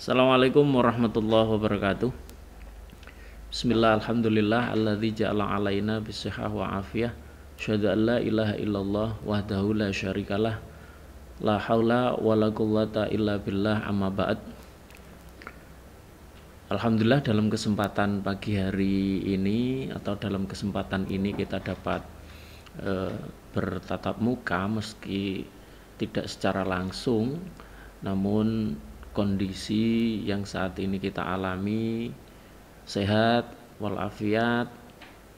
Assalamualaikum warahmatullahi wabarakatuh Bismillah alhamdulillah Alladzi ja'ala alaina bisihah wa afiyah Asyadu an la ilaha illallah Wahdahu la syarikalah La hawla wa la quwwata illa billah amma ba'd Alhamdulillah dalam kesempatan pagi hari ini Atau dalam kesempatan ini kita dapat e, Bertatap muka meski tidak secara langsung Namun kondisi yang saat ini kita alami sehat walafiat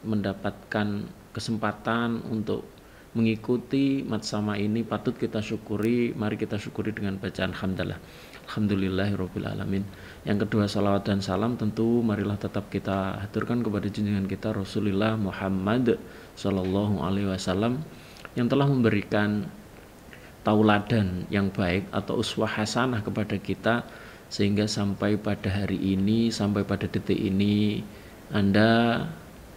mendapatkan kesempatan untuk mengikuti matsama ini patut kita syukuri mari kita syukuri dengan bacaan hamdalah alamin yang kedua salawat dan salam tentu marilah tetap kita haturkan kepada junjungan kita Rasulullah Muhammad sallallahu alaihi wasallam yang telah memberikan tauladan yang baik atau uswah hasanah kepada kita sehingga sampai pada hari ini sampai pada detik ini Anda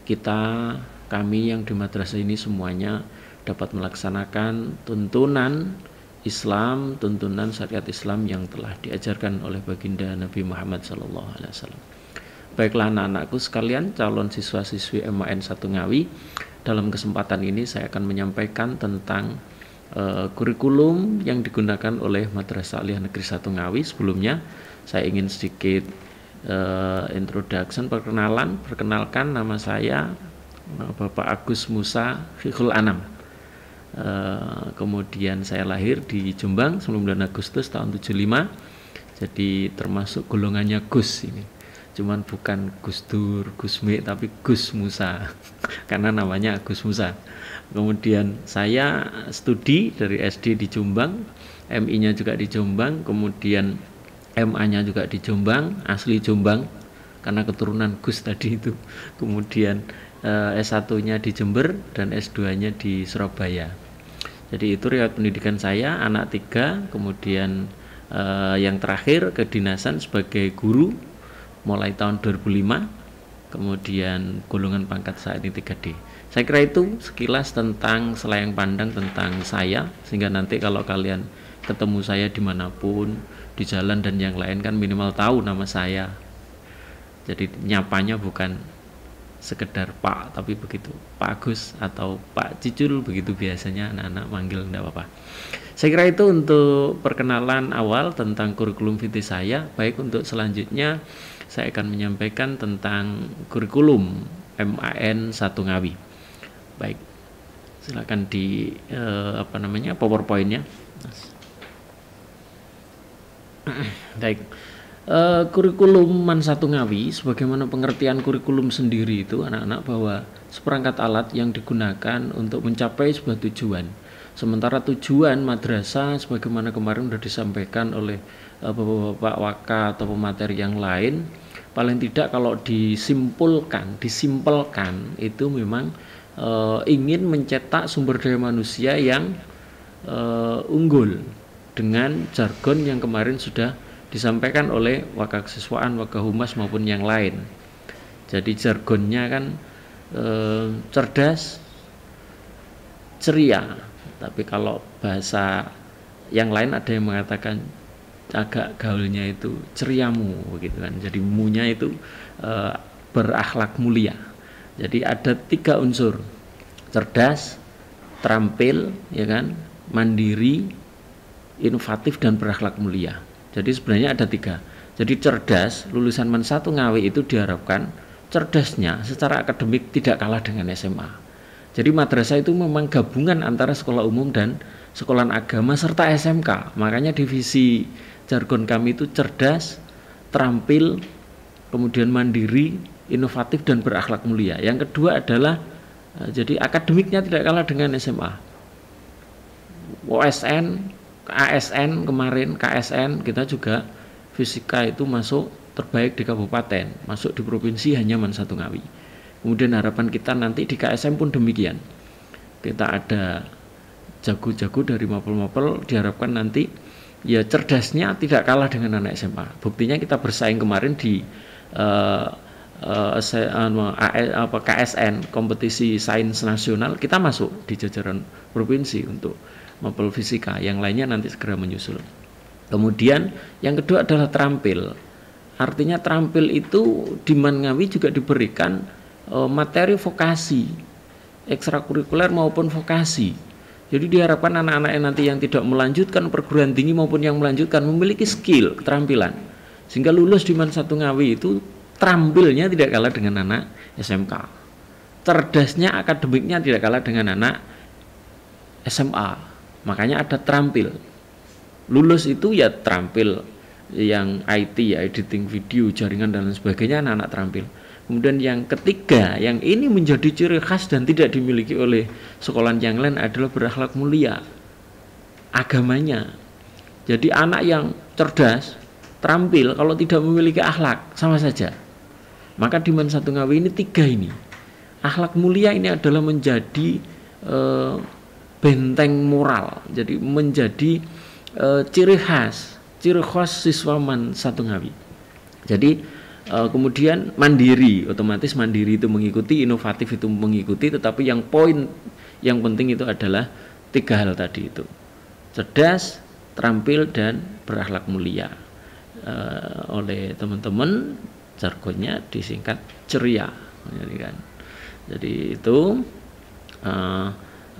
kita kami yang di madrasah ini semuanya dapat melaksanakan tuntunan Islam, tuntunan syariat Islam yang telah diajarkan oleh baginda Nabi Muhammad sallallahu alaihi wasallam. Baiklah anak-anakku sekalian, calon siswa-siswi MAN Satu Ngawi, dalam kesempatan ini saya akan menyampaikan tentang Eh, kurikulum yang digunakan oleh Madrasah Aliyah Negeri Satu Ngawi. Sebelumnya saya ingin sedikit uh, introduction perkenalan. Perkenalkan nama saya Bapak Agus Musa Fikul Anam. Uh, kemudian saya lahir di Jombang 9 Agustus tahun 75. Jadi termasuk golongannya Gus ini cuman bukan Gus Dur, Gus Mi, tapi Gus Musa karena namanya Gus Musa kemudian saya studi dari SD di Jombang MI-nya juga di Jombang kemudian MA-nya juga di Jombang asli Jombang karena keturunan Gus tadi itu kemudian eh, S1-nya di Jember dan S2-nya di Surabaya jadi itu riwayat pendidikan saya anak tiga kemudian eh, yang terakhir kedinasan sebagai guru mulai tahun 2005 kemudian golongan pangkat saat ini 3D. Saya kira itu sekilas tentang selayang pandang tentang saya sehingga nanti kalau kalian ketemu saya dimanapun di jalan dan yang lain kan minimal tahu nama saya. Jadi nyapanya bukan sekedar Pak tapi begitu Pak Agus atau Pak Cicul begitu biasanya anak-anak manggil tidak apa-apa saya kira itu untuk perkenalan awal tentang kurikulum VT saya baik untuk selanjutnya saya akan menyampaikan tentang kurikulum MAN Satu Ngawi. Baik. Silakan di eh, apa namanya? Powerpointnya. Baik. Eh, kurikulum Man Satu Ngawi, sebagaimana pengertian kurikulum sendiri itu, anak-anak bahwa seperangkat alat yang digunakan untuk mencapai sebuah tujuan. Sementara tujuan madrasah, sebagaimana kemarin sudah disampaikan oleh Eh, bapak-bapak waka atau pemateri yang lain paling tidak kalau disimpulkan disimpulkan itu memang e, ingin mencetak sumber daya manusia yang e, unggul dengan jargon yang kemarin sudah disampaikan oleh waka kesiswaan, waka humas maupun yang lain. Jadi jargonnya kan e, cerdas, ceria. Tapi kalau bahasa yang lain ada yang mengatakan agak gaulnya itu ceriamu begitu kan jadi munya itu e, berakhlak mulia jadi ada tiga unsur cerdas terampil ya kan mandiri inovatif dan berakhlak mulia jadi sebenarnya ada tiga jadi cerdas lulusan men satu ngawi itu diharapkan cerdasnya secara akademik tidak kalah dengan SMA jadi madrasah itu memang gabungan antara sekolah umum dan sekolah agama serta SMK. Makanya divisi jargon kami itu cerdas, terampil, kemudian mandiri, inovatif dan berakhlak mulia. Yang kedua adalah eh, jadi akademiknya tidak kalah dengan SMA. OSN, ASN kemarin, KSN kita juga fisika itu masuk terbaik di kabupaten, masuk di provinsi hanya Man Satu Ngawi. Kemudian harapan kita nanti di KSM pun demikian. Kita ada jago-jago dari mapel-mapel diharapkan nanti ya cerdasnya tidak kalah dengan anak SMA. Buktinya kita bersaing kemarin di uh, uh, uh, AS, apa, KSN kompetisi sains nasional kita masuk di jajaran provinsi untuk mapel fisika. Yang lainnya nanti segera menyusul. Kemudian yang kedua adalah terampil. Artinya terampil itu di Mangawi juga diberikan uh, materi vokasi ekstrakurikuler maupun vokasi jadi diharapkan anak-anak yang nanti yang tidak melanjutkan perguruan tinggi maupun yang melanjutkan memiliki skill, keterampilan. Sehingga lulus di Man Satu Ngawi itu terampilnya tidak kalah dengan anak SMK. Cerdasnya akademiknya tidak kalah dengan anak SMA. Makanya ada terampil. Lulus itu ya terampil yang IT ya editing video, jaringan dan lain sebagainya anak-anak terampil Kemudian yang ketiga, yang ini menjadi ciri khas dan tidak dimiliki oleh sekolah yang lain adalah berakhlak mulia. Agamanya. Jadi anak yang cerdas, terampil kalau tidak memiliki akhlak sama saja. Maka di Man Satu Ngawi ini tiga ini. Akhlak mulia ini adalah menjadi e, benteng moral. Jadi menjadi e, ciri khas, ciri khas siswa Man Satu Ngawi. Jadi Eh, kemudian mandiri, otomatis mandiri itu mengikuti, inovatif itu mengikuti, tetapi yang poin yang penting itu adalah tiga hal tadi itu, cerdas, terampil dan berakhlak mulia. e, oleh teman-teman jargonnya disingkat ceria, jadi kan. Jadi itu eh,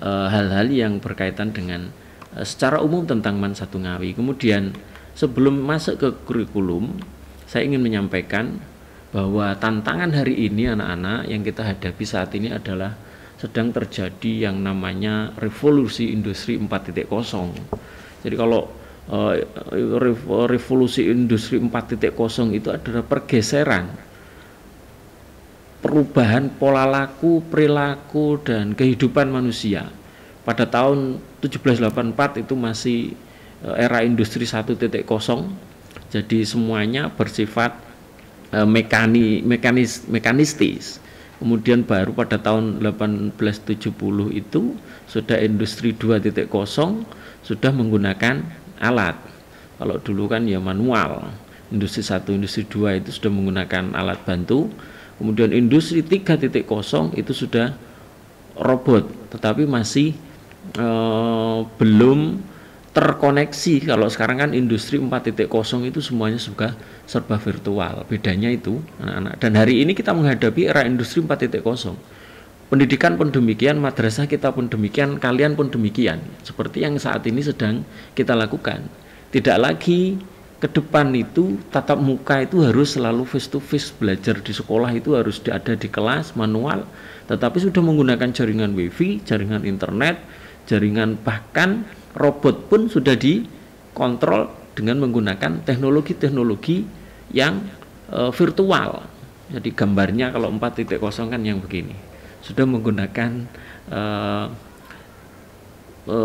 hal-hal hal -hal yang berkaitan dengan e, secara umum tentang Man Satu Ngawi. Kemudian sebelum masuk ke kurikulum saya ingin menyampaikan bahwa tantangan hari ini anak-anak yang kita hadapi saat ini adalah sedang terjadi yang namanya revolusi industri 4.0. Jadi kalau eh, revolusi industri 4.0 itu adalah pergeseran perubahan pola laku, perilaku dan kehidupan manusia. Pada tahun 1784 itu masih eh, era industri 1.0 jadi semuanya bersifat e, mekani, mekanis, mekanistis. Kemudian baru pada tahun 1870 itu sudah industri 2.0 sudah menggunakan alat. Kalau dulu kan ya manual. Industri 1, industri 2 itu sudah menggunakan alat bantu. Kemudian industri 3.0 itu sudah robot, tetapi masih e, belum terkoneksi kalau sekarang kan industri 4.0 itu semuanya sudah serba virtual bedanya itu anak-anak dan hari ini kita menghadapi era industri 4.0 pendidikan pun demikian madrasah kita pun demikian kalian pun demikian seperti yang saat ini sedang kita lakukan tidak lagi ke depan itu tatap muka itu harus selalu face to face belajar di sekolah itu harus ada di kelas manual tetapi sudah menggunakan jaringan wifi jaringan internet jaringan bahkan robot pun sudah dikontrol dengan menggunakan teknologi-teknologi yang e, virtual. Jadi gambarnya kalau 4.0 kan yang begini. Sudah menggunakan e, e,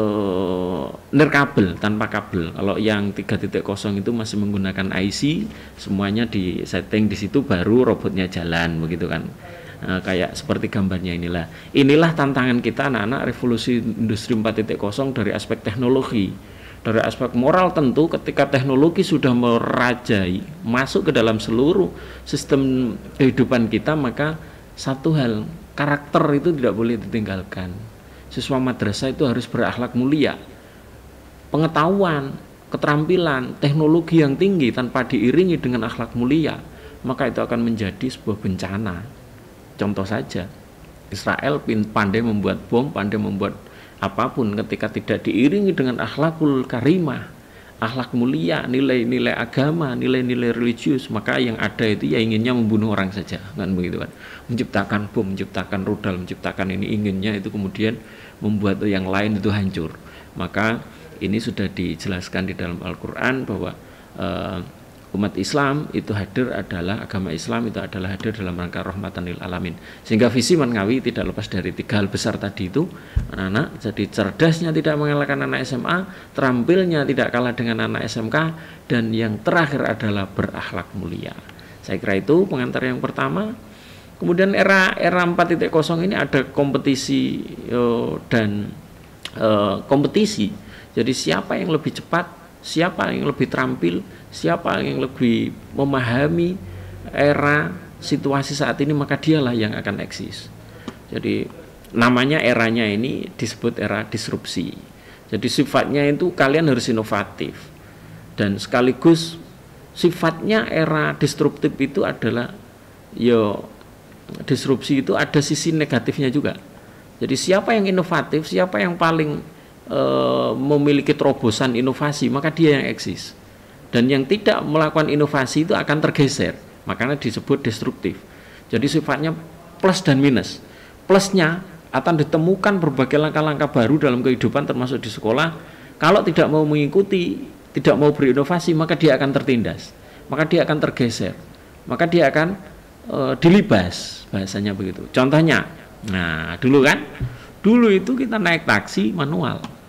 ner tanpa kabel. Kalau yang 3.0 itu masih menggunakan IC, semuanya di setting di situ baru robotnya jalan begitu kan. Eh, kayak seperti gambarnya inilah. Inilah tantangan kita anak-anak revolusi industri 4.0 dari aspek teknologi. Dari aspek moral tentu ketika teknologi sudah merajai masuk ke dalam seluruh sistem kehidupan kita maka satu hal karakter itu tidak boleh ditinggalkan. Siswa madrasah itu harus berakhlak mulia. Pengetahuan, keterampilan, teknologi yang tinggi tanpa diiringi dengan akhlak mulia, maka itu akan menjadi sebuah bencana Contoh saja, Israel pandai membuat bom, pandai membuat apapun ketika tidak diiringi dengan akhlakul karimah, akhlak mulia, nilai-nilai agama, nilai-nilai religius, maka yang ada itu ya inginnya membunuh orang saja, kan begitu kan? Menciptakan bom, menciptakan rudal, menciptakan ini inginnya itu kemudian membuat yang lain itu hancur. Maka ini sudah dijelaskan di dalam Al-Qur'an bahwa eh, umat Islam itu hadir adalah agama Islam itu adalah hadir dalam rangka rahmatan lil alamin. Sehingga visi Mangawi tidak lepas dari tiga hal besar tadi itu. Anak-anak jadi cerdasnya tidak mengalahkan anak SMA, terampilnya tidak kalah dengan anak SMK dan yang terakhir adalah berakhlak mulia. Saya kira itu pengantar yang pertama. Kemudian era era 4.0 ini ada kompetisi eh, dan eh, kompetisi. Jadi siapa yang lebih cepat siapa yang lebih terampil, siapa yang lebih memahami era situasi saat ini maka dialah yang akan eksis. Jadi namanya eranya ini disebut era disrupsi. Jadi sifatnya itu kalian harus inovatif dan sekaligus sifatnya era disruptif itu adalah yo ya, disrupsi itu ada sisi negatifnya juga. Jadi siapa yang inovatif, siapa yang paling Eh, memiliki terobosan inovasi maka dia yang eksis dan yang tidak melakukan inovasi itu akan tergeser makanya disebut destruktif jadi sifatnya plus dan minus plusnya akan ditemukan berbagai langkah-langkah baru dalam kehidupan termasuk di sekolah kalau tidak mau mengikuti tidak mau berinovasi maka dia akan tertindas maka dia akan tergeser maka dia akan e, dilibas bahasanya begitu contohnya nah dulu kan dulu itu kita naik taksi manual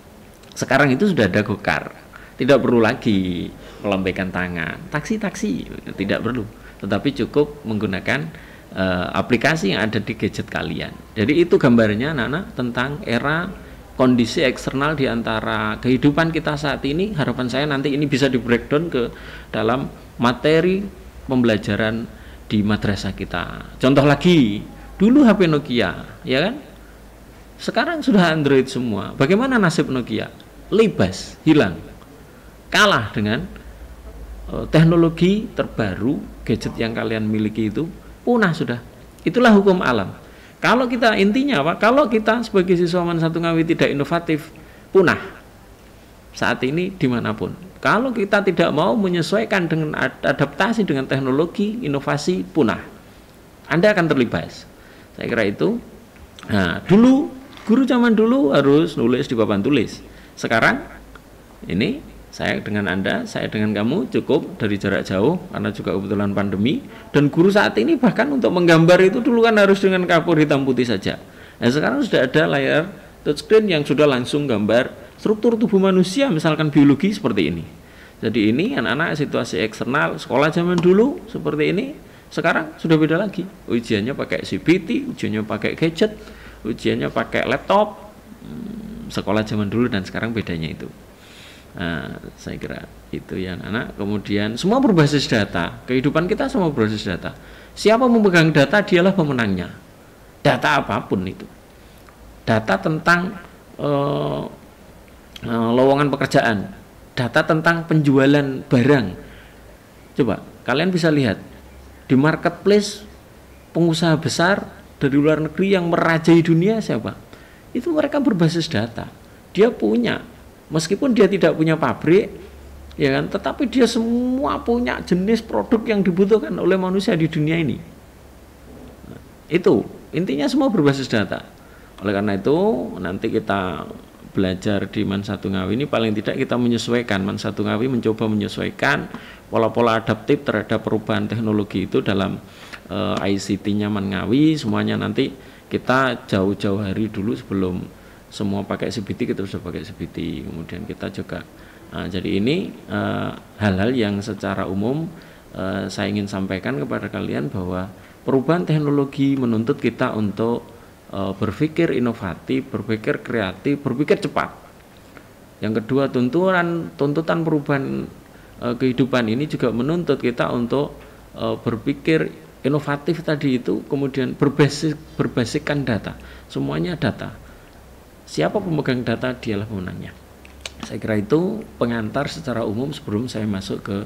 sekarang itu sudah ada gokar, tidak perlu lagi melambaikan tangan. Taksi-taksi tidak perlu, tetapi cukup menggunakan uh, aplikasi yang ada di gadget kalian. Jadi itu gambarnya anak-anak tentang era kondisi eksternal di antara kehidupan kita saat ini. Harapan saya nanti ini bisa di breakdown ke dalam materi pembelajaran di madrasah kita. Contoh lagi, dulu HP Nokia, ya kan? Sekarang sudah Android semua. Bagaimana nasib Nokia? libas, hilang. Kalah dengan uh, teknologi terbaru, gadget yang kalian miliki itu punah sudah. Itulah hukum alam. Kalau kita intinya pak Kalau kita sebagai siswa satu ngawi tidak inovatif, punah. Saat ini dimanapun. Kalau kita tidak mau menyesuaikan dengan adaptasi dengan teknologi, inovasi punah. Anda akan terlibas. Saya kira itu. Nah, dulu guru zaman dulu harus nulis di papan tulis. Sekarang ini saya dengan Anda, saya dengan kamu cukup dari jarak jauh karena juga kebetulan pandemi dan guru saat ini bahkan untuk menggambar itu dulu kan harus dengan kapur hitam putih saja. Nah, sekarang sudah ada layar touchscreen yang sudah langsung gambar struktur tubuh manusia misalkan biologi seperti ini. Jadi ini anak-anak situasi eksternal sekolah zaman dulu seperti ini, sekarang sudah beda lagi. Ujiannya pakai CBT, ujiannya pakai gadget, ujiannya pakai laptop. Hmm sekolah zaman dulu dan sekarang bedanya itu Nah, saya kira itu ya anak. anak Kemudian semua berbasis data. Kehidupan kita semua berbasis data. Siapa memegang data dialah pemenangnya. Data apapun itu. Data tentang uh, uh, lowongan pekerjaan, data tentang penjualan barang. Coba kalian bisa lihat di marketplace pengusaha besar dari luar negeri yang merajai dunia siapa? itu mereka berbasis data. Dia punya, meskipun dia tidak punya pabrik, ya kan, tetapi dia semua punya jenis produk yang dibutuhkan oleh manusia di dunia ini. itu intinya semua berbasis data. Oleh karena itu nanti kita belajar di Man Satu Ngawi ini paling tidak kita menyesuaikan Man Satu Ngawi mencoba menyesuaikan pola-pola adaptif terhadap perubahan teknologi itu dalam e, eh, ICT-nya Man Ngawi semuanya nanti kita jauh-jauh hari dulu sebelum semua pakai CBT kita sudah pakai CBT kemudian kita juga nah, jadi ini eh, hal-hal uh, yang secara umum uh, saya ingin sampaikan kepada kalian bahwa perubahan teknologi menuntut kita untuk uh, berpikir inovatif berpikir kreatif berpikir cepat yang kedua tuntutan tuntutan perubahan kehidupan ini juga menuntut kita untuk berpikir inovatif tadi itu kemudian berbasis berbasiskan data semuanya data siapa pemegang data dialah pemenangnya saya kira itu pengantar secara umum sebelum saya masuk ke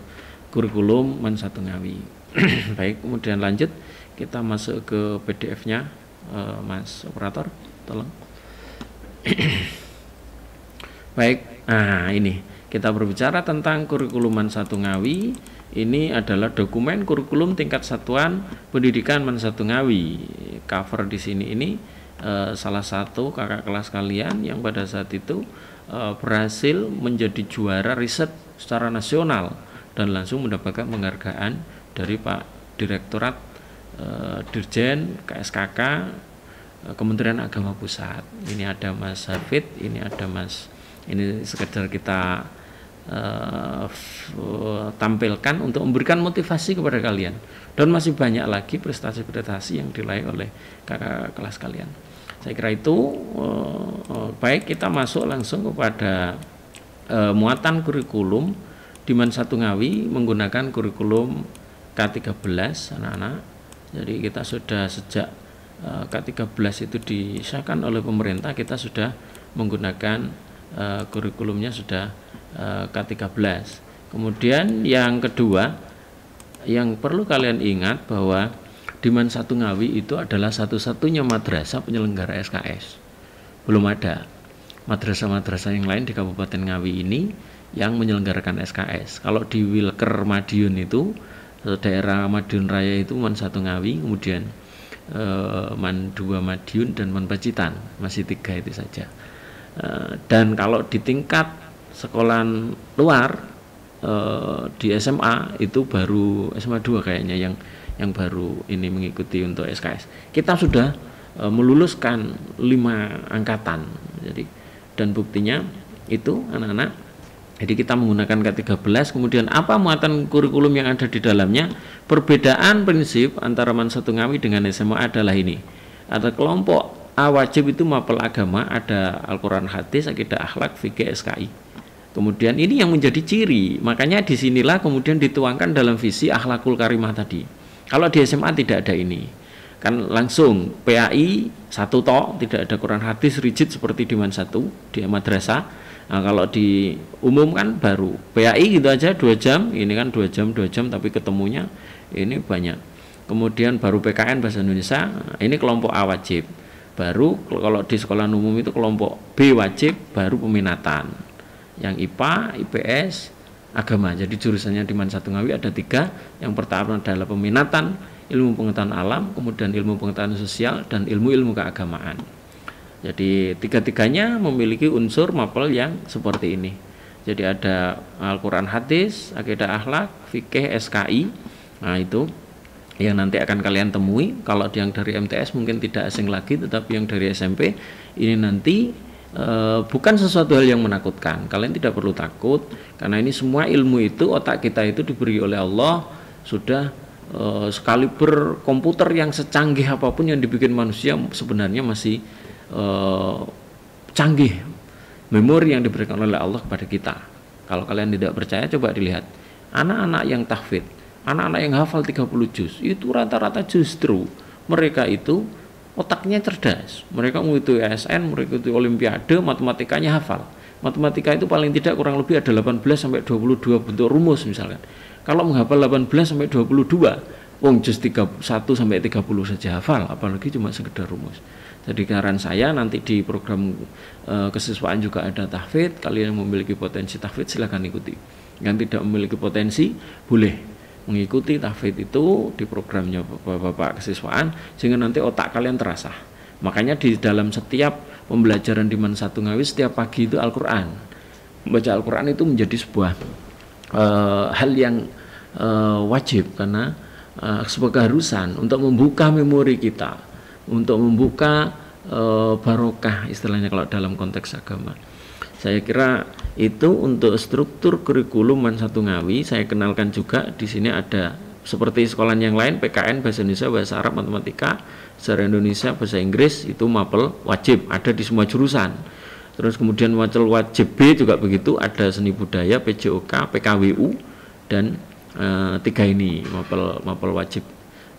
kurikulum Man Satu Ngawi baik kemudian lanjut kita masuk ke PDF nya eh, mas operator tolong baik nah ini kita berbicara tentang kurikulum Man satu ngawi ini adalah dokumen kurikulum tingkat satuan pendidikan Ngawi. Cover di sini ini e, salah satu kakak kelas kalian yang pada saat itu e, berhasil menjadi juara riset secara nasional dan langsung mendapatkan penghargaan dari Pak Direktorat e, Dirjen KSKK Kementerian Agama Pusat. Ini ada Mas Hafid, ini ada Mas ini sekedar kita Eh, tampilkan untuk memberikan motivasi kepada kalian dan masih banyak lagi prestasi-prestasi yang diraih oleh kakak kelas kalian saya kira itu eh, eh, baik kita masuk langsung kepada muatan kurikulum Diman satu Ngawi menggunakan kurikulum K13 anak-anak jadi kita sudah sejak K13 itu disahkan oleh pemerintah kita sudah menggunakan kurikulumnya sudah Eh, K13. Kemudian yang kedua yang perlu kalian ingat bahwa Diman Satu Ngawi itu adalah satu-satunya madrasah penyelenggara SKS. Belum ada madrasah-madrasah yang lain di Kabupaten Ngawi ini yang menyelenggarakan SKS. Kalau di Wilker Madiun itu eh, daerah Madiun Raya itu Man Satu Ngawi, kemudian eh, Man Dua Madiun dan Man Pacitan masih tiga itu saja. Eh, dan kalau di tingkat sekolah luar e, di SMA itu baru SMA 2 kayaknya yang yang baru ini mengikuti untuk SKS. Kita sudah e, meluluskan lima angkatan. Jadi dan buktinya itu anak-anak jadi kita menggunakan K13 kemudian apa muatan kurikulum yang ada di dalamnya? Perbedaan prinsip antara man satu Ngawi dengan SMA adalah ini. Ada kelompok A wajib itu mapel agama, ada Al-Qur'an hadis, akidah akhlak, fikih, SKI. Kemudian ini yang menjadi ciri. Makanya disinilah kemudian dituangkan dalam visi akhlakul karimah tadi. Kalau di SMA tidak ada ini. Kan langsung PAI satu tok, tidak ada Quran hadis rigid seperti di man satu di madrasah. Nah, kalau di umum kan baru PAI gitu aja dua jam, ini kan dua jam dua jam tapi ketemunya ini banyak. Kemudian baru PKN bahasa Indonesia, ini kelompok A wajib. Baru kalau di sekolah umum itu kelompok B wajib, baru peminatan yang IPA, IPS, agama. Jadi jurusannya di Man Satu Ngawi ada tiga. Yang pertama adalah peminatan, ilmu pengetahuan alam, kemudian ilmu pengetahuan sosial, dan ilmu-ilmu keagamaan. Jadi tiga-tiganya memiliki unsur mapel yang seperti ini. Jadi ada Al-Quran Hadis, Akidah Akhlak, Fikih, SKI. Nah itu yang nanti akan kalian temui kalau yang dari MTS mungkin tidak asing lagi tetapi yang dari SMP ini nanti Eh, bukan sesuatu hal yang menakutkan. Kalian tidak perlu takut karena ini semua ilmu itu otak kita itu diberi oleh Allah sudah e, sekali berkomputer yang secanggih apapun yang dibikin manusia sebenarnya masih e, canggih memori yang diberikan oleh Allah kepada kita. Kalau kalian tidak percaya coba dilihat anak-anak yang tahfidz, anak-anak yang hafal 30 juz itu rata-rata justru mereka itu otaknya cerdas. Mereka mengikuti ASN, mengikuti olimpiade, matematikanya hafal. Matematika itu paling tidak kurang lebih ada 18 sampai 22 bentuk rumus misalkan. Kalau menghafal 18 sampai 22, wong just 31 sampai 30 saja hafal, apalagi cuma sekedar rumus. Jadi saran saya nanti di program e, kesiswaan juga ada tahfid, kalian yang memiliki potensi tahfid silahkan ikuti. Yang tidak memiliki potensi boleh mengikuti tahfidz itu di programnya bapak-bapak kesiswaan sehingga nanti otak kalian terasa makanya di dalam setiap pembelajaran di satu ngawi setiap pagi itu Al-Quran membaca Al-Quran itu menjadi sebuah uh, hal yang uh, wajib karena uh, sebuah keharusan untuk membuka memori kita untuk membuka barokah istilahnya kalau dalam konteks agama saya kira itu untuk struktur kurikulum Man Satu Ngawi saya kenalkan juga di sini ada seperti sekolah yang lain PKN bahasa Indonesia bahasa Arab matematika sejarah Indonesia bahasa Inggris itu mapel wajib ada di semua jurusan terus kemudian wajib wajib B juga begitu ada seni budaya PJOK PKWU dan e, tiga ini mapel mapel wajib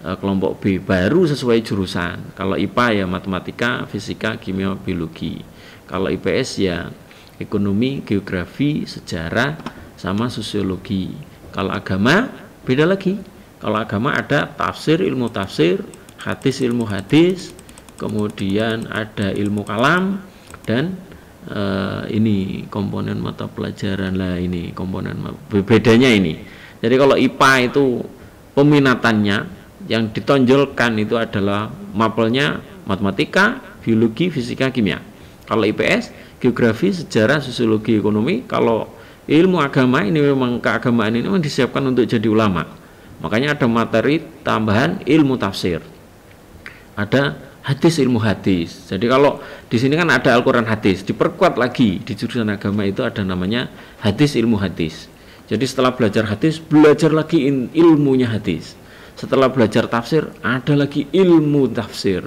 e, kelompok B baru sesuai jurusan kalau IPA ya matematika fisika kimia biologi kalau IPS ya ekonomi, geografi, sejarah, sama sosiologi. Kalau agama beda lagi. Kalau agama ada tafsir, ilmu tafsir, hadis, ilmu hadis, kemudian ada ilmu kalam dan e, ini komponen mata pelajaran lah ini komponen bedanya ini. Jadi kalau IPA itu peminatannya yang ditonjolkan itu adalah mapelnya matematika, biologi, fisika, kimia. Kalau IPS, geografi, sejarah, sosiologi, ekonomi. Kalau ilmu agama ini memang keagamaan ini memang disiapkan untuk jadi ulama. Makanya ada materi tambahan ilmu tafsir. Ada hadis ilmu hadis. Jadi kalau di sini kan ada Al-Qur'an hadis, diperkuat lagi di jurusan agama itu ada namanya hadis ilmu hadis. Jadi setelah belajar hadis, belajar lagi ilmunya hadis. Setelah belajar tafsir, ada lagi ilmu tafsir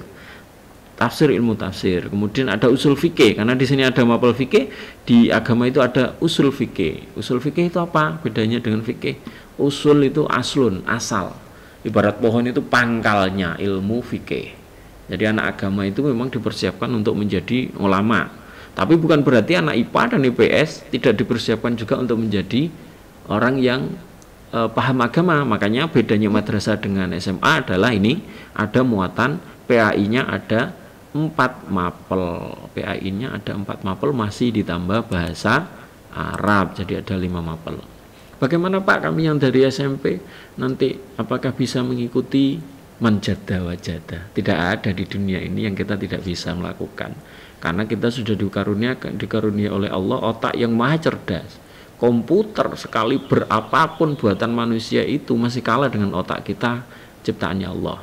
tafsir ilmu tafsir kemudian ada usul fikih karena di sini ada mapel fikih di agama itu ada usul fikih usul fikih itu apa bedanya dengan fikih usul itu aslun asal ibarat pohon itu pangkalnya ilmu fikih jadi anak agama itu memang dipersiapkan untuk menjadi ulama tapi bukan berarti anak IPA dan IPS tidak dipersiapkan juga untuk menjadi orang yang e, paham agama makanya bedanya madrasah dengan SMA adalah ini ada muatan PAI-nya ada 4 mapel PAI-nya ada 4 mapel masih ditambah bahasa Arab jadi ada 5 mapel bagaimana Pak kami yang dari SMP nanti apakah bisa mengikuti manjada wajada tidak ada di dunia ini yang kita tidak bisa melakukan karena kita sudah dikaruniakan dikarunia oleh Allah otak yang maha cerdas komputer sekali berapapun buatan manusia itu masih kalah dengan otak kita ciptaannya Allah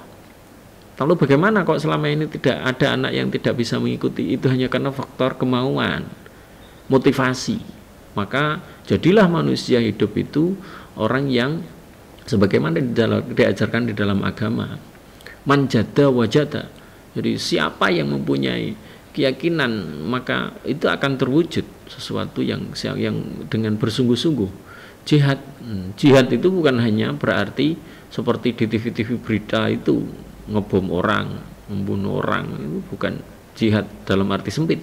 Lalu bagaimana kok selama ini tidak ada anak yang tidak bisa mengikuti itu hanya karena faktor kemauan, motivasi. Maka jadilah manusia hidup itu orang yang sebagaimana diajarkan di dalam agama. Manjada wajada. Jadi siapa yang mempunyai keyakinan maka itu akan terwujud sesuatu yang yang dengan bersungguh-sungguh jihad hmm, jihad itu bukan hanya berarti seperti di TV-TV berita itu ngebom orang, membunuh orang itu bukan jihad dalam arti sempit.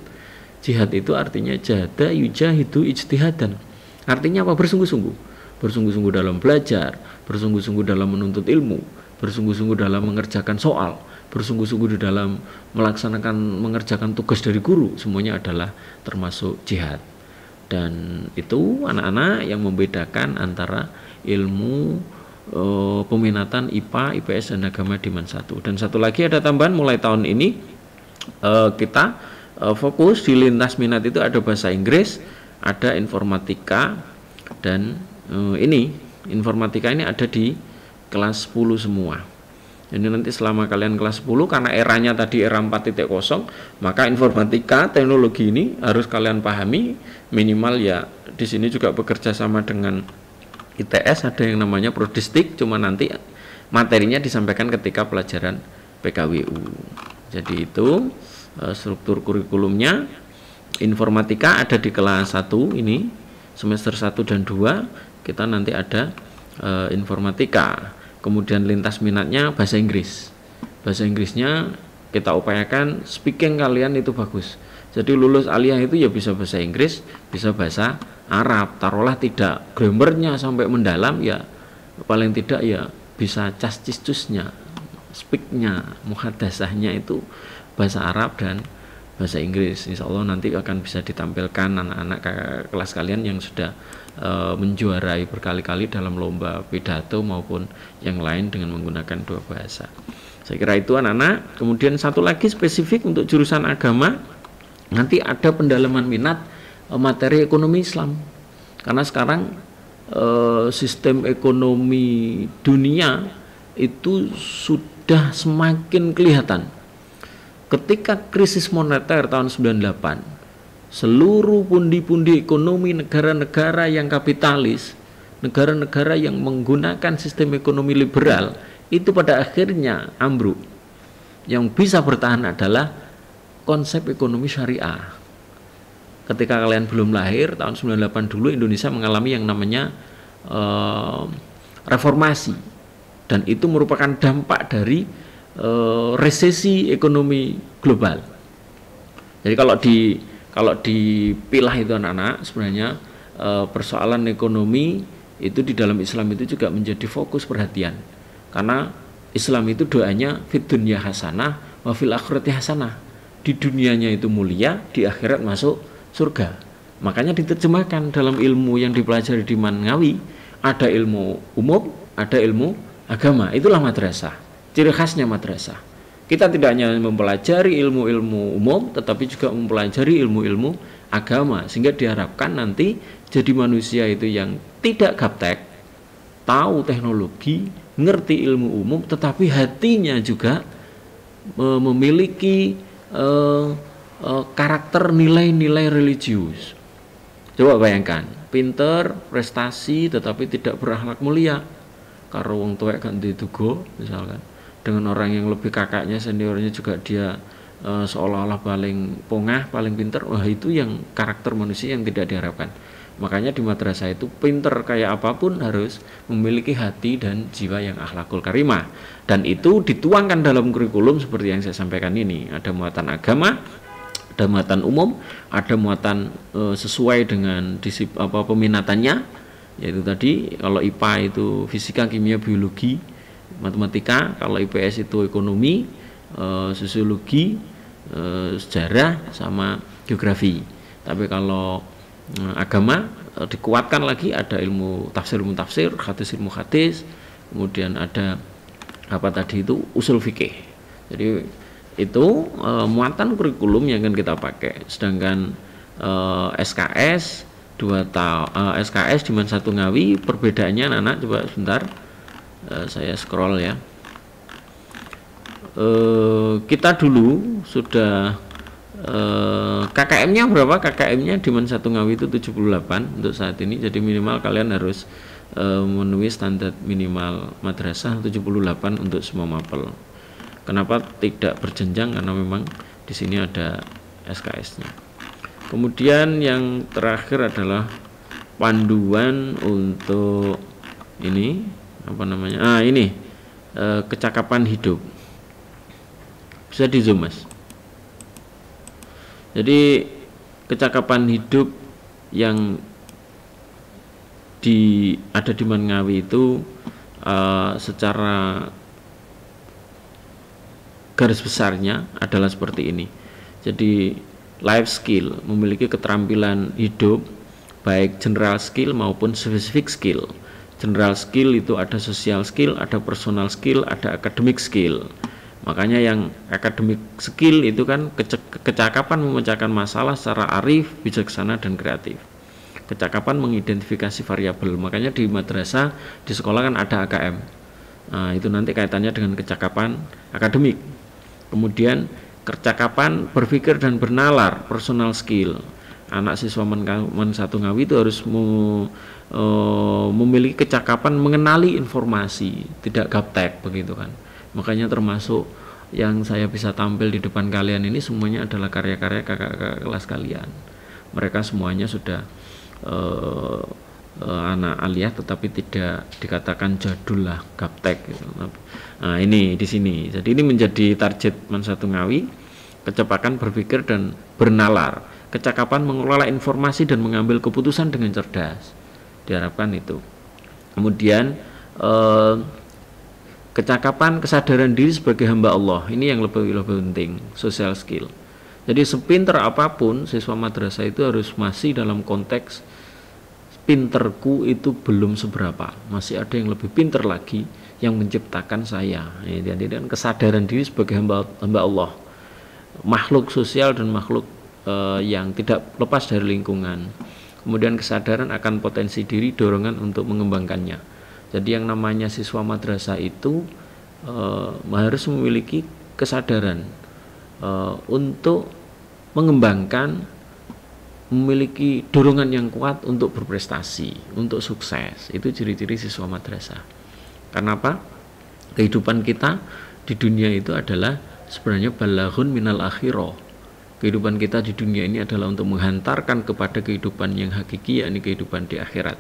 Jihad itu artinya jahada itu ijtihadan. Artinya apa? Bersungguh-sungguh. Bersungguh-sungguh dalam belajar, bersungguh-sungguh dalam menuntut ilmu, bersungguh-sungguh dalam mengerjakan soal, bersungguh-sungguh di dalam melaksanakan mengerjakan tugas dari guru, semuanya adalah termasuk jihad. Dan itu anak-anak yang membedakan antara ilmu Eh, peminatan IPA, IPS dan agama di Man 1. Dan satu lagi ada tambahan mulai tahun ini eh, kita eh, fokus di lintas minat itu ada bahasa Inggris, ada informatika dan ini informatika ini ada di kelas 10 semua. Ini nanti selama kalian kelas 10 karena eranya tadi era 4.0, maka informatika teknologi ini harus kalian pahami minimal ya di sini juga bekerja sama dengan ITS ada yang namanya prodistik cuma nanti materinya disampaikan ketika pelajaran PKWU jadi itu eh, struktur kurikulumnya informatika ada di kelas 1 ini semester 1 dan 2 kita nanti ada e, informatika kemudian lintas minatnya bahasa Inggris bahasa Inggrisnya kita upayakan speaking kalian itu bagus jadi lulus aliyah itu ya bisa bahasa Inggris bisa bahasa Arab taruhlah tidak grammarnya sampai mendalam ya paling tidak ya bisa cascistusnya speaknya muhadasahnya itu bahasa Arab dan bahasa Inggris Insya Allah nanti akan bisa ditampilkan anak-anak kelas kalian yang sudah e, menjuarai berkali-kali dalam lomba pidato maupun yang lain dengan menggunakan dua bahasa saya kira itu anak-anak kemudian satu lagi spesifik untuk jurusan agama nanti ada pendalaman minat Eh, materi ekonomi Islam karena sekarang eh, sistem ekonomi dunia itu sudah semakin kelihatan ketika krisis moneter tahun 98 seluruh pundi-pundi ekonomi negara-negara yang kapitalis negara-negara yang menggunakan sistem ekonomi liberal itu pada akhirnya ambruk yang bisa bertahan adalah konsep ekonomi syariah ketika kalian belum lahir tahun 98 dulu Indonesia mengalami yang namanya e, reformasi dan itu merupakan dampak dari e, resesi ekonomi global. Jadi kalau di kalau dipilah itu anak-anak sebenarnya e, persoalan ekonomi itu di dalam Islam itu juga menjadi fokus perhatian karena Islam itu doanya fit dunia hasanah wa fil hasanah di dunianya itu mulia di akhirat masuk surga. Makanya diterjemahkan dalam ilmu yang dipelajari di Manawi ada ilmu umum, ada ilmu agama. Itulah madrasah. Ciri khasnya madrasah. Kita tidak hanya mempelajari ilmu-ilmu umum, tetapi juga mempelajari ilmu-ilmu agama, sehingga diharapkan nanti jadi manusia itu yang tidak gaptek, tahu teknologi, ngerti ilmu umum, tetapi hatinya juga e, memiliki e, Eh, karakter nilai-nilai religius. Coba bayangkan, pinter, prestasi tetapi tidak berakhlak mulia. Karo wong tuwek kan ditugo misalkan. Dengan orang yang lebih kakaknya seniornya juga dia e, seolah-olah paling pongah, paling pinter. Wah, itu yang karakter manusia yang tidak diharapkan. Makanya di madrasah itu pinter kayak apapun harus memiliki hati dan jiwa yang akhlakul karimah. Dan itu dituangkan dalam kurikulum seperti yang saya sampaikan ini. Ada muatan agama, ada muatan umum ada muatan e, sesuai dengan disip, apa peminatannya yaitu tadi kalau IPA itu fisika kimia biologi matematika kalau IPS itu ekonomi e, sosiologi e, sejarah sama geografi tapi kalau e, agama e, dikuatkan lagi ada ilmu tafsir ilmu tafsir hadis ilmu hadis kemudian ada apa tadi itu usul fikih jadi itu e, muatan kurikulum yang akan kita pakai sedangkan e, eh, SKS dua tahun e, eh, SKS Diman satu Ngawi perbedaannya anak-anak coba sebentar e, saya scroll ya e, kita dulu sudah KKM-nya berapa KKM-nya Diman satu Ngawi itu 78 untuk saat ini jadi minimal kalian harus e, memenuhi standar minimal madrasah 78 untuk semua mapel Kenapa tidak berjenjang? Karena memang di sini ada SKS-nya. Kemudian yang terakhir adalah panduan untuk ini apa namanya? Ah ini e, kecakapan hidup. Bisa di zoom mas. Jadi kecakapan hidup yang di ada di Mangawi itu e, secara garis besarnya adalah seperti ini. Jadi life skill memiliki keterampilan hidup baik general skill maupun specific skill. General skill itu ada social skill, ada personal skill, ada academic skill. Makanya yang academic skill itu kan kecakapan memecahkan masalah secara arif, bijaksana dan kreatif. Kecakapan mengidentifikasi variabel. Makanya di madrasah di sekolah kan ada AKM. Nah, itu nanti kaitannya dengan kecakapan akademik kemudian percakapan berpikir dan bernalar personal skill anak siswa men satu ngawi itu harus mem, e, memiliki kecakapan mengenali informasi tidak gaptek begitu kan makanya termasuk yang saya bisa tampil di depan kalian ini semuanya adalah karya-karya kakak-kakak kelas kalian mereka semuanya sudah e, e, anak aliyah tetapi tidak dikatakan jadul lah gaptek gitu Nah, ini di sini. Jadi ini menjadi target Mansatu Ngawi, kecepatan berpikir dan bernalar, kecakapan mengelola informasi dan mengambil keputusan dengan cerdas. Diharapkan itu. Kemudian eh, kecakapan kesadaran diri sebagai hamba Allah. Ini yang lebih lebih penting, social skill. Jadi sepinter apapun siswa madrasah itu harus masih dalam konteks pinterku itu belum seberapa masih ada yang lebih pinter lagi yang menciptakan saya Jadi dan kesadaran diri sebagai hamba, hamba Allah makhluk sosial dan makhluk eh, yang tidak lepas dari lingkungan kemudian kesadaran akan potensi diri dorongan untuk mengembangkannya jadi yang namanya siswa madrasah itu eh, harus memiliki kesadaran eh, untuk mengembangkan memiliki dorongan yang kuat untuk berprestasi, untuk sukses. Itu ciri-ciri siswa madrasah. Karena apa? Kehidupan kita di dunia itu adalah sebenarnya balaghun minal akhirah. Kehidupan kita di dunia ini adalah untuk menghantarkan kepada kehidupan yang hakiki, yakni kehidupan di akhirat.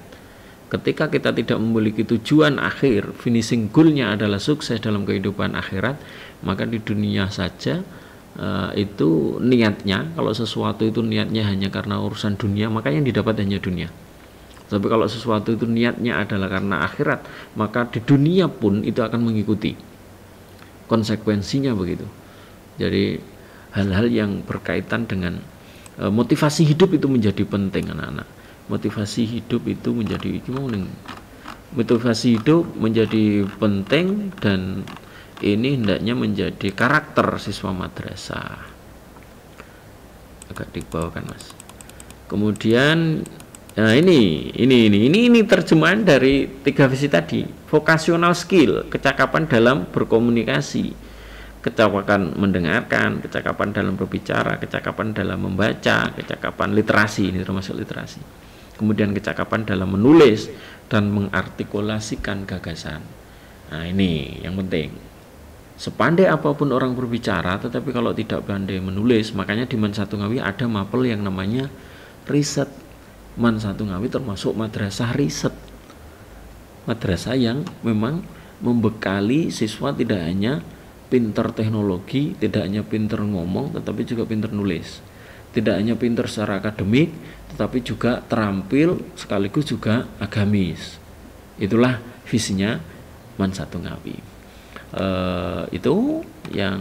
Ketika kita tidak memiliki tujuan akhir, finishing goalnya adalah sukses dalam kehidupan akhirat, maka di dunia saja Eh, itu niatnya kalau sesuatu itu niatnya hanya karena urusan dunia maka yang didapat hanya dunia tapi kalau sesuatu itu niatnya adalah karena akhirat maka di dunia pun itu akan mengikuti konsekuensinya begitu jadi hal-hal yang berkaitan dengan eh, motivasi hidup itu menjadi penting anak-anak motivasi hidup itu menjadi gimana motivasi hidup menjadi penting dan ini hendaknya menjadi karakter siswa madrasah agak dibawakan mas kemudian nah ini ini ini ini ini terjemahan dari tiga visi tadi Vokasional skill kecakapan dalam berkomunikasi kecakapan mendengarkan kecakapan dalam berbicara kecakapan dalam membaca kecakapan literasi ini termasuk literasi kemudian kecakapan dalam menulis dan mengartikulasikan gagasan nah ini yang penting sepandai apapun orang berbicara tetapi kalau tidak pandai menulis makanya di Man Satu Ngawi ada mapel yang namanya riset Man Satu Ngawi termasuk madrasah riset madrasah yang memang membekali siswa tidak hanya pinter teknologi tidak hanya pinter ngomong tetapi juga pinter nulis tidak hanya pinter secara akademik tetapi juga terampil sekaligus juga agamis itulah visinya Man Satu Ngawi Eh, itu yang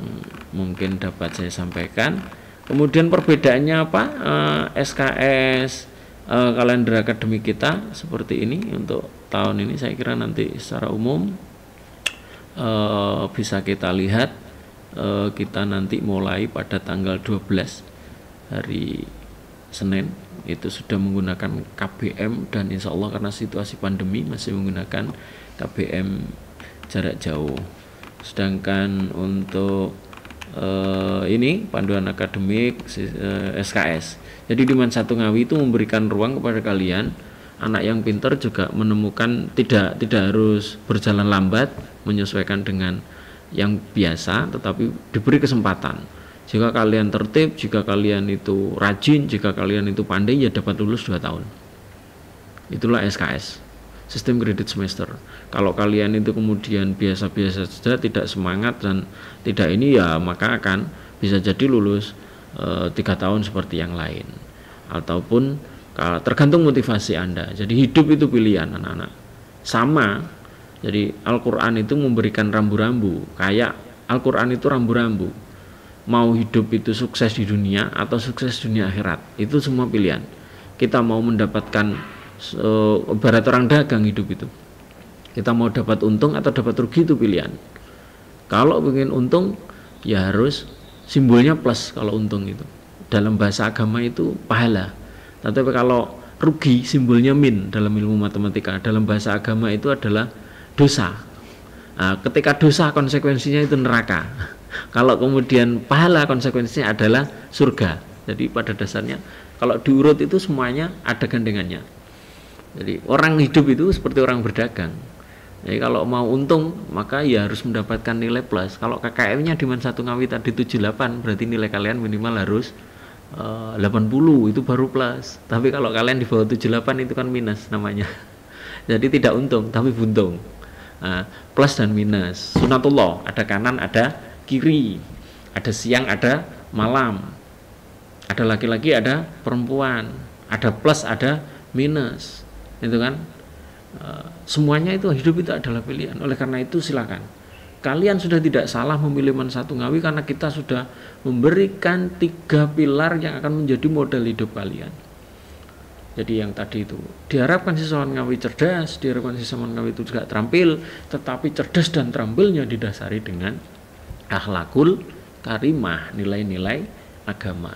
mungkin dapat saya sampaikan kemudian perbedaannya apa Uh, eh, SKS uh, eh, kalender akademik kita seperti ini untuk tahun ini saya kira nanti secara umum uh, bisa kita lihat uh, kita nanti mulai pada tanggal 12 hari Senin itu sudah menggunakan KBM dan insya Allah karena situasi pandemi masih menggunakan KBM jarak jauh sedangkan untuk uh, ini panduan akademik uh, eh, SKS jadi di satu ngawi itu memberikan ruang kepada kalian anak yang pinter juga menemukan tidak tidak harus berjalan lambat menyesuaikan dengan yang biasa tetapi diberi kesempatan jika kalian tertib, jika kalian itu rajin, jika kalian itu pandai ya dapat lulus 2 tahun. Itulah SKS sistem kredit semester. Kalau kalian itu kemudian biasa-biasa saja, tidak semangat dan tidak ini ya maka akan bisa jadi lulus eh, tiga tahun seperti yang lain. Ataupun tergantung motivasi Anda. Jadi hidup itu pilihan anak-anak. Sama. Jadi Al-Qur'an itu memberikan rambu-rambu, kayak Al-Qur'an itu rambu-rambu. Mau hidup itu sukses di dunia atau sukses dunia akhirat, itu semua pilihan. Kita mau mendapatkan so, barat orang dagang hidup itu kita mau dapat untung atau dapat rugi itu pilihan kalau ingin untung ya harus simbolnya plus kalau untung itu dalam bahasa agama itu pahala tapi kalau rugi simbolnya min dalam ilmu matematika dalam bahasa agama itu adalah dosa nah, ketika dosa konsekuensinya itu neraka kalau kemudian pahala konsekuensinya adalah surga jadi pada dasarnya kalau diurut itu semuanya ada gandengannya jadi orang hidup itu seperti orang berdagang. Jadi kalau mau untung maka ya harus mendapatkan nilai plus. Kalau KKM-nya di satu ngawi tadi 78 berarti nilai kalian minimal harus eh, uh, 80 itu baru plus. Tapi kalau kalian di bawah 78 itu kan minus namanya. Jadi tidak untung tapi buntung. Uh, plus dan minus. Sunatullah ada kanan ada kiri. Ada siang ada malam. Ada laki-laki ada perempuan. Ada plus ada minus itu kan e, semuanya itu hidup itu adalah pilihan oleh karena itu silakan kalian sudah tidak salah memilih man satu ngawi karena kita sudah memberikan tiga pilar yang akan menjadi modal hidup kalian jadi yang tadi itu diharapkan siswan ngawi cerdas diharapkan siswan ngawi itu juga terampil tetapi cerdas dan terampilnya didasari dengan akhlakul karimah nilai-nilai agama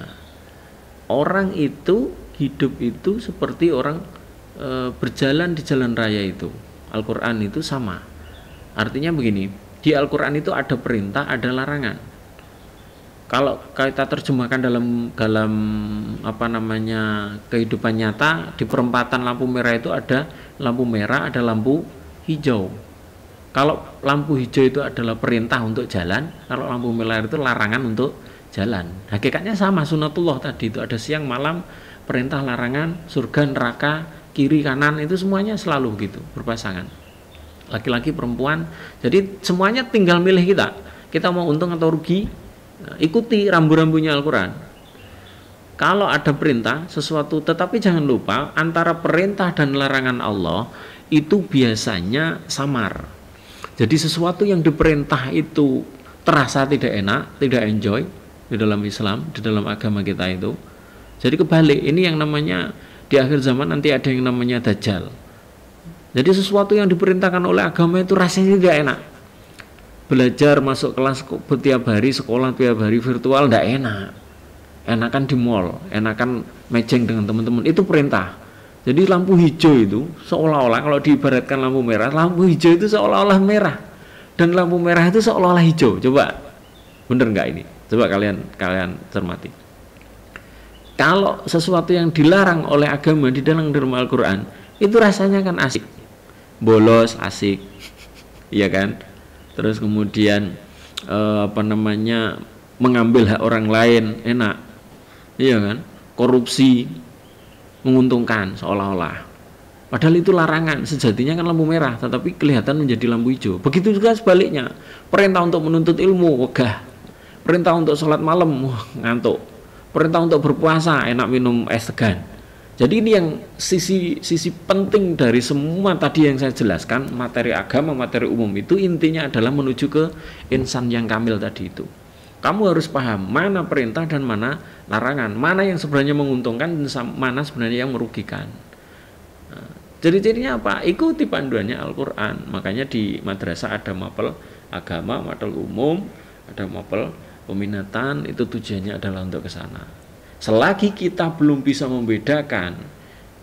orang itu hidup itu seperti orang e, berjalan di jalan raya itu Al-Quran itu sama artinya begini di Al-Quran itu ada perintah ada larangan kalau kita terjemahkan dalam dalam apa namanya kehidupan nyata di perempatan lampu merah itu ada lampu merah ada lampu hijau kalau lampu hijau itu adalah perintah untuk jalan kalau lampu merah itu larangan untuk jalan hakikatnya sama sunatullah tadi itu ada siang malam perintah larangan surga neraka kiri kanan itu semuanya selalu begitu berpasangan laki-laki perempuan jadi semuanya tinggal milih kita kita mau untung atau rugi eh, ikuti rambu-rambunya Al-Quran kalau ada perintah sesuatu tetapi jangan lupa antara perintah dan larangan Allah itu biasanya samar jadi sesuatu yang diperintah itu terasa tidak enak tidak enjoy di dalam Islam di dalam agama kita itu jadi kebalik ini yang namanya di akhir zaman nanti ada yang namanya dajjal. Jadi sesuatu yang diperintahkan oleh agama itu rasanya tidak enak. Belajar masuk kelas setiap hari, sekolah tiap hari virtual tidak enak. Enakan di mall, enakan mejeng dengan teman-teman itu perintah. Jadi lampu hijau itu seolah-olah kalau diibaratkan lampu merah, lampu hijau itu seolah-olah merah dan lampu merah itu seolah-olah hijau. Coba bener nggak ini? Coba kalian kalian cermati kalau sesuatu yang dilarang oleh agama di dalam dalam Al-Quran itu rasanya kan asik bolos asik iya kan terus kemudian eh, apa namanya mengambil hak orang lain enak iya kan korupsi menguntungkan seolah-olah padahal itu larangan sejatinya kan lampu merah tetapi kelihatan menjadi lampu hijau begitu juga sebaliknya perintah untuk menuntut ilmu wegah perintah untuk sholat malam wah, ngantuk perintah untuk berpuasa enak minum es segan jadi ini yang sisi sisi penting dari semua tadi yang saya jelaskan materi agama materi umum itu intinya adalah menuju ke insan yang kamil tadi itu kamu harus paham mana perintah dan mana larangan mana yang sebenarnya menguntungkan dan mana sebenarnya yang merugikan nah, ciri-cirinya apa ikuti panduannya Al-Quran makanya di madrasah ada mapel agama mapel umum ada mapel peminatan itu tujuannya adalah untuk ke sana. Selagi kita belum bisa membedakan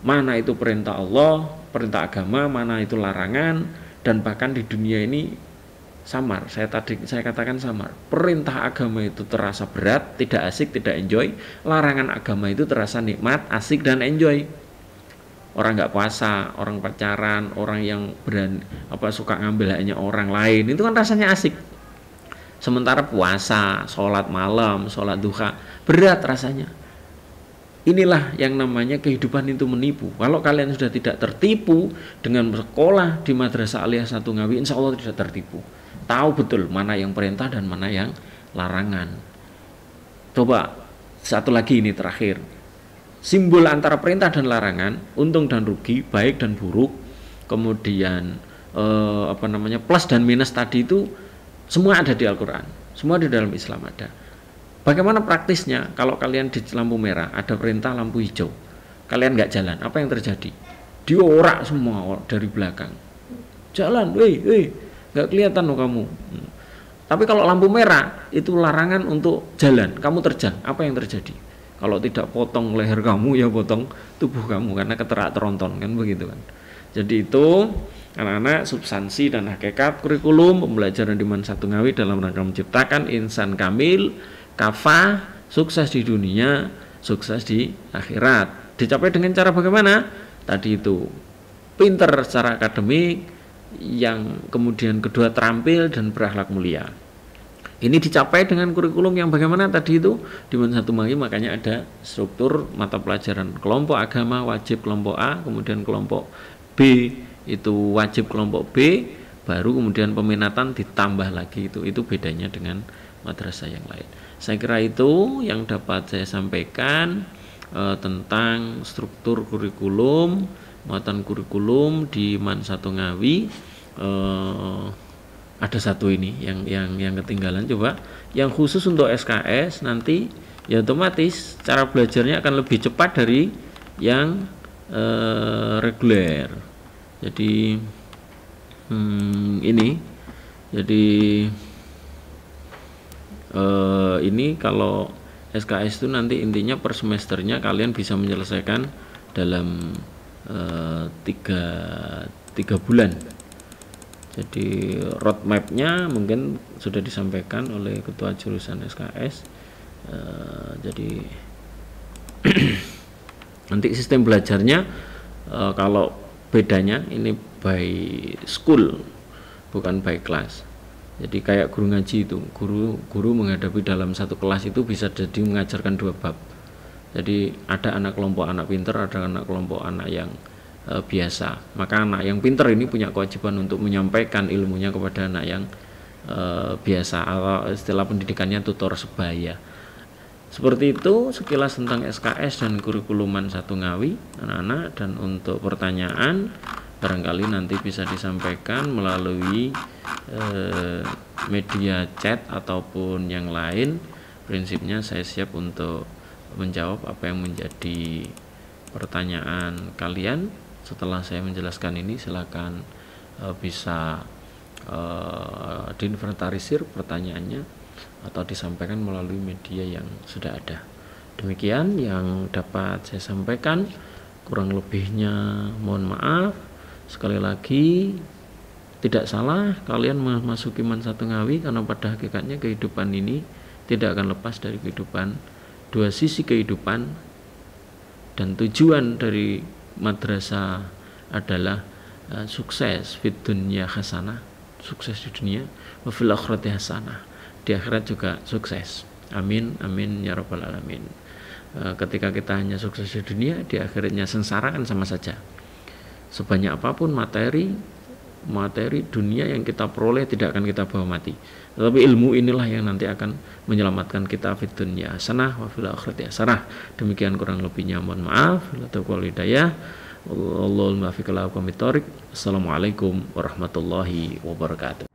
mana itu perintah Allah, perintah agama, mana itu larangan dan bahkan di dunia ini samar. Saya tadi saya katakan samar. Perintah agama itu terasa berat, tidak asik, tidak enjoy. Larangan agama itu terasa nikmat, asik dan enjoy. Orang nggak puasa, orang pacaran, orang yang berani apa suka ngambil haknya orang lain itu kan rasanya asik. Sementara puasa, sholat malam, sholat duha, berat rasanya. Inilah yang namanya kehidupan itu menipu. Kalau kalian sudah tidak tertipu dengan bersekolah di Madrasah alias Satu Ngawi, insya Allah tidak tertipu. Tahu betul mana yang perintah dan mana yang larangan. Coba satu lagi ini terakhir. Simbol antara perintah dan larangan, untung dan rugi, baik dan buruk, kemudian eh, apa namanya plus dan minus tadi itu semua ada di Al-Quran, semua di dalam Islam ada. Bagaimana praktisnya kalau kalian di lampu merah, ada perintah lampu hijau, kalian nggak jalan, apa yang terjadi? Diorak semua dari belakang. Jalan, weh, weh, nggak kelihatan loh kamu. Hmm. Tapi kalau lampu merah itu larangan untuk jalan, kamu terjang, apa yang terjadi? Kalau tidak potong leher kamu ya potong tubuh kamu karena keterak teronton kan begitu kan. Jadi itu anak-anak substansi dan hakikat kurikulum pembelajaran di satu ngawi dalam rangka menciptakan insan kamil, kafah, sukses di dunia, sukses di akhirat. Dicapai dengan cara bagaimana? Tadi itu pinter secara akademik yang kemudian kedua terampil dan berakhlak mulia. Ini dicapai dengan kurikulum yang bagaimana tadi itu di mana satu lagi makanya ada struktur mata pelajaran kelompok agama wajib kelompok A kemudian kelompok B itu wajib kelompok B baru kemudian peminatan ditambah lagi itu itu bedanya dengan madrasah yang lain saya kira itu yang dapat saya sampaikan e, tentang struktur kurikulum muatan kurikulum di Man Satu Ngawi e, ada satu ini yang yang yang ketinggalan coba yang khusus untuk SKS nanti ya otomatis cara belajarnya akan lebih cepat dari yang Eh, reguler jadi hmm, ini jadi uh, ini kalau SKS itu nanti intinya per semesternya kalian bisa menyelesaikan dalam uh, tiga, tiga bulan jadi roadmapnya mungkin sudah disampaikan oleh ketua jurusan SKS uh, jadi nanti sistem belajarnya e, kalau bedanya ini by school bukan by kelas. jadi kayak guru ngaji itu guru guru menghadapi dalam satu kelas itu bisa jadi mengajarkan dua bab jadi ada anak kelompok anak pinter ada anak kelompok anak yang e, biasa maka anak yang pinter ini punya kewajiban untuk menyampaikan ilmunya kepada anak yang e, biasa atau istilah pendidikannya tutor sebaya seperti itu sekilas tentang SKS dan kurikuluman satu ngawi anak-anak dan untuk pertanyaan barangkali nanti bisa disampaikan melalui eh, media chat ataupun yang lain prinsipnya saya siap untuk menjawab apa yang menjadi pertanyaan kalian setelah saya menjelaskan ini silakan eh, bisa eh, diinventarisir pertanyaannya atau disampaikan melalui media yang sudah ada. Demikian yang dapat saya sampaikan. Kurang lebihnya mohon maaf. Sekali lagi tidak salah kalian memasuki man satu ngawi karena pada hakikatnya kehidupan ini tidak akan lepas dari kehidupan dua sisi kehidupan dan tujuan dari madrasah adalah uh, sukses di dunia hasanah sukses di dunia wafil fil akhirati hasanah di akhirat juga sukses amin amin ya Rabbal alamin e, ketika kita hanya sukses di dunia di akhiratnya sengsara kan sama saja sebanyak apapun materi materi dunia yang kita peroleh tidak akan kita bawa mati tetapi ilmu inilah yang nanti akan menyelamatkan kita fit dunia. hasanah wa fil ya sarah. Demikian kurang lebihnya mohon maaf. Assalamualaikum warahmatullahi wabarakatuh.